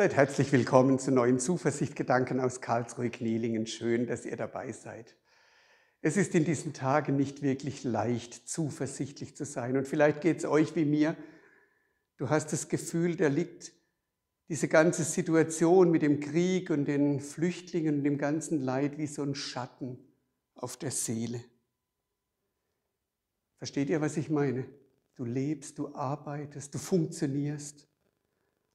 Seid herzlich willkommen zu neuen Zuversichtgedanken aus Karlsruhe-Knelingen. Schön, dass ihr dabei seid. Es ist in diesen Tagen nicht wirklich leicht, zuversichtlich zu sein. Und vielleicht geht es euch wie mir. Du hast das Gefühl, da liegt diese ganze Situation mit dem Krieg und den Flüchtlingen und dem ganzen Leid wie so ein Schatten auf der Seele. Versteht ihr, was ich meine? Du lebst, du arbeitest, du funktionierst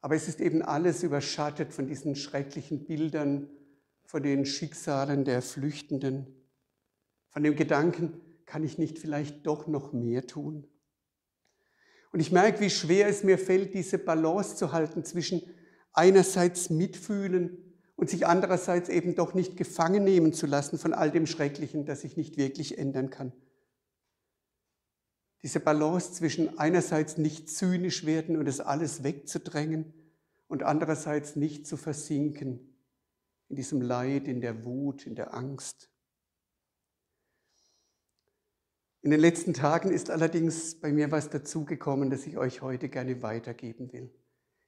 aber es ist eben alles überschattet von diesen schrecklichen Bildern, von den Schicksalen der Flüchtenden, von dem Gedanken, kann ich nicht vielleicht doch noch mehr tun? Und ich merke, wie schwer es mir fällt, diese Balance zu halten zwischen einerseits mitfühlen und sich andererseits eben doch nicht gefangen nehmen zu lassen von all dem Schrecklichen, das ich nicht wirklich ändern kann. Diese Balance zwischen einerseits nicht zynisch werden und es alles wegzudrängen und andererseits nicht zu versinken in diesem Leid, in der Wut, in der Angst. In den letzten Tagen ist allerdings bei mir was dazugekommen, das ich euch heute gerne weitergeben will.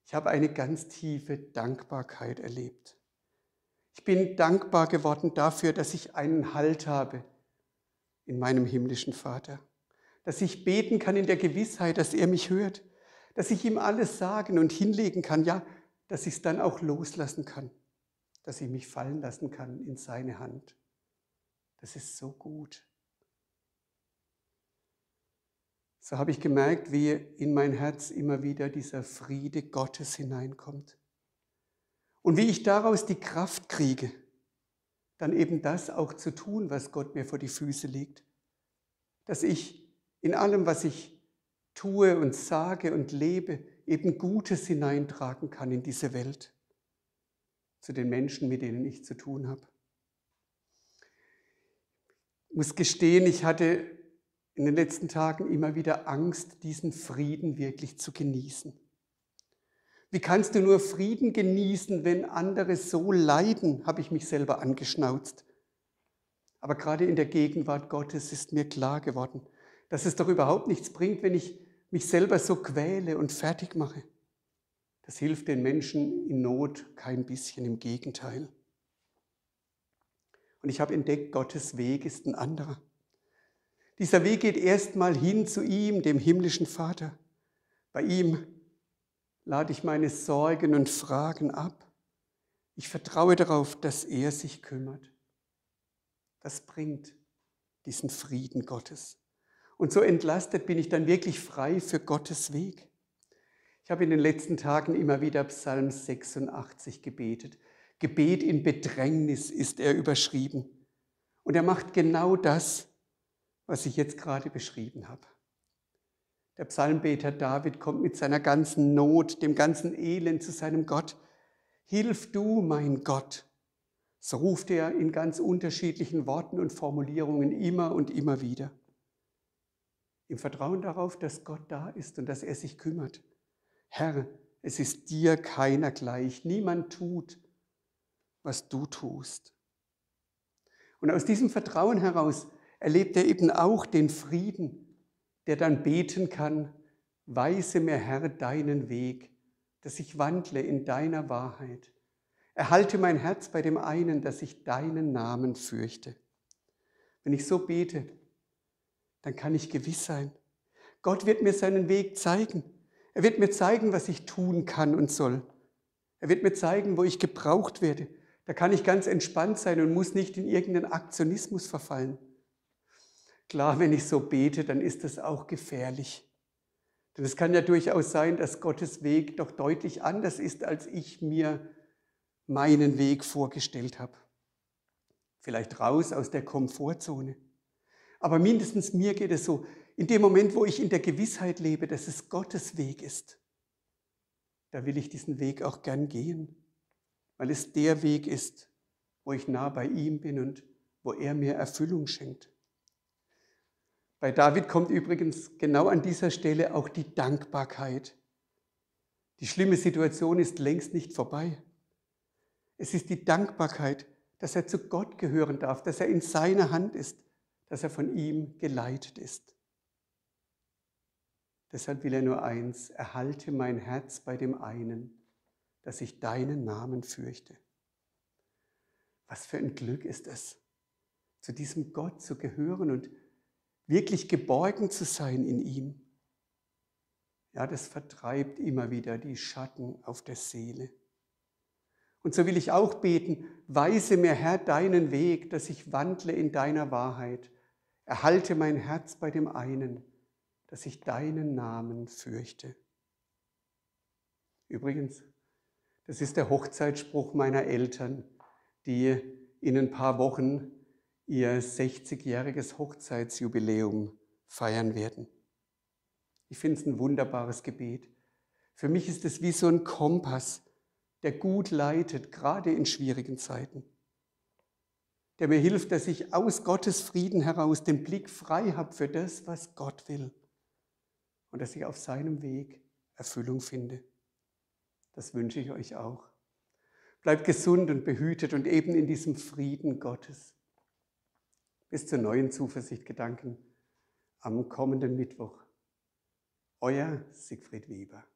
Ich habe eine ganz tiefe Dankbarkeit erlebt. Ich bin dankbar geworden dafür, dass ich einen Halt habe in meinem himmlischen Vater dass ich beten kann in der Gewissheit, dass er mich hört, dass ich ihm alles sagen und hinlegen kann, ja, dass ich es dann auch loslassen kann, dass ich mich fallen lassen kann in seine Hand. Das ist so gut. So habe ich gemerkt, wie in mein Herz immer wieder dieser Friede Gottes hineinkommt. Und wie ich daraus die Kraft kriege, dann eben das auch zu tun, was Gott mir vor die Füße legt. Dass ich in allem, was ich tue und sage und lebe, eben Gutes hineintragen kann in diese Welt, zu den Menschen, mit denen ich zu tun habe. Ich muss gestehen, ich hatte in den letzten Tagen immer wieder Angst, diesen Frieden wirklich zu genießen. Wie kannst du nur Frieden genießen, wenn andere so leiden, habe ich mich selber angeschnauzt. Aber gerade in der Gegenwart Gottes ist mir klar geworden, dass es doch überhaupt nichts bringt, wenn ich mich selber so quäle und fertig mache. Das hilft den Menschen in Not kein bisschen, im Gegenteil. Und ich habe entdeckt, Gottes Weg ist ein anderer. Dieser Weg geht erstmal hin zu ihm, dem himmlischen Vater. Bei ihm lade ich meine Sorgen und Fragen ab. Ich vertraue darauf, dass er sich kümmert. Das bringt diesen Frieden Gottes. Und so entlastet bin ich dann wirklich frei für Gottes Weg. Ich habe in den letzten Tagen immer wieder Psalm 86 gebetet. Gebet in Bedrängnis ist er überschrieben. Und er macht genau das, was ich jetzt gerade beschrieben habe. Der Psalmbeter David kommt mit seiner ganzen Not, dem ganzen Elend zu seinem Gott. Hilf du, mein Gott. So ruft er in ganz unterschiedlichen Worten und Formulierungen immer und immer wieder. Im Vertrauen darauf, dass Gott da ist und dass er sich kümmert. Herr, es ist dir keiner gleich. Niemand tut, was du tust. Und aus diesem Vertrauen heraus erlebt er eben auch den Frieden, der dann beten kann, weise mir Herr deinen Weg, dass ich wandle in deiner Wahrheit. Erhalte mein Herz bei dem einen, dass ich deinen Namen fürchte. Wenn ich so bete, dann kann ich gewiss sein. Gott wird mir seinen Weg zeigen. Er wird mir zeigen, was ich tun kann und soll. Er wird mir zeigen, wo ich gebraucht werde. Da kann ich ganz entspannt sein und muss nicht in irgendeinen Aktionismus verfallen. Klar, wenn ich so bete, dann ist das auch gefährlich. Denn es kann ja durchaus sein, dass Gottes Weg doch deutlich anders ist, als ich mir meinen Weg vorgestellt habe. Vielleicht raus aus der Komfortzone. Aber mindestens mir geht es so, in dem Moment, wo ich in der Gewissheit lebe, dass es Gottes Weg ist, da will ich diesen Weg auch gern gehen, weil es der Weg ist, wo ich nah bei ihm bin und wo er mir Erfüllung schenkt. Bei David kommt übrigens genau an dieser Stelle auch die Dankbarkeit. Die schlimme Situation ist längst nicht vorbei. Es ist die Dankbarkeit, dass er zu Gott gehören darf, dass er in seiner Hand ist, dass er von ihm geleitet ist. Deshalb will er nur eins, erhalte mein Herz bei dem einen, dass ich deinen Namen fürchte. Was für ein Glück ist es, zu diesem Gott zu gehören und wirklich geborgen zu sein in ihm. Ja, das vertreibt immer wieder die Schatten auf der Seele. Und so will ich auch beten, weise mir Herr deinen Weg, dass ich wandle in deiner Wahrheit Erhalte mein Herz bei dem einen, dass ich deinen Namen fürchte. Übrigens, das ist der Hochzeitsspruch meiner Eltern, die in ein paar Wochen ihr 60-jähriges Hochzeitsjubiläum feiern werden. Ich finde es ein wunderbares Gebet. Für mich ist es wie so ein Kompass, der gut leitet, gerade in schwierigen Zeiten der mir hilft, dass ich aus Gottes Frieden heraus den Blick frei habe für das, was Gott will und dass ich auf seinem Weg Erfüllung finde. Das wünsche ich euch auch. Bleibt gesund und behütet und eben in diesem Frieden Gottes. Bis zur neuen Zuversicht Gedanken am kommenden Mittwoch. Euer Siegfried Weber.